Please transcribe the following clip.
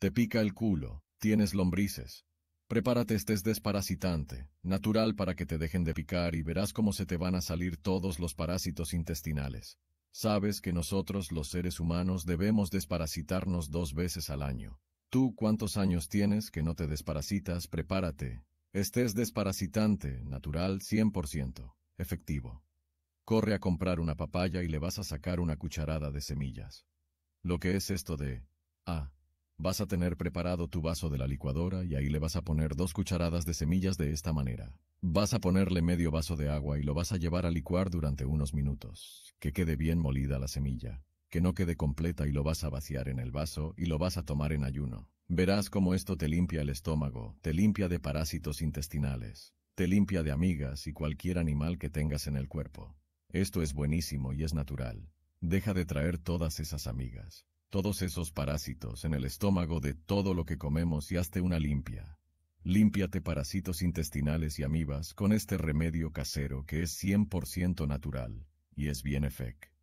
Te pica el culo, tienes lombrices. Prepárate estés desparasitante, natural para que te dejen de picar y verás cómo se te van a salir todos los parásitos intestinales. Sabes que nosotros los seres humanos debemos desparasitarnos dos veces al año. Tú cuántos años tienes que no te desparasitas, prepárate. Estés desparasitante, natural 100%, efectivo. Corre a comprar una papaya y le vas a sacar una cucharada de semillas. Lo que es esto de... Ah, Vas a tener preparado tu vaso de la licuadora y ahí le vas a poner dos cucharadas de semillas de esta manera. Vas a ponerle medio vaso de agua y lo vas a llevar a licuar durante unos minutos, que quede bien molida la semilla, que no quede completa y lo vas a vaciar en el vaso y lo vas a tomar en ayuno. Verás cómo esto te limpia el estómago, te limpia de parásitos intestinales, te limpia de amigas y cualquier animal que tengas en el cuerpo. Esto es buenísimo y es natural. Deja de traer todas esas amigas todos esos parásitos en el estómago de todo lo que comemos y hazte una limpia. Límpiate parásitos intestinales y amibas con este remedio casero que es 100% natural, y es bien efecto.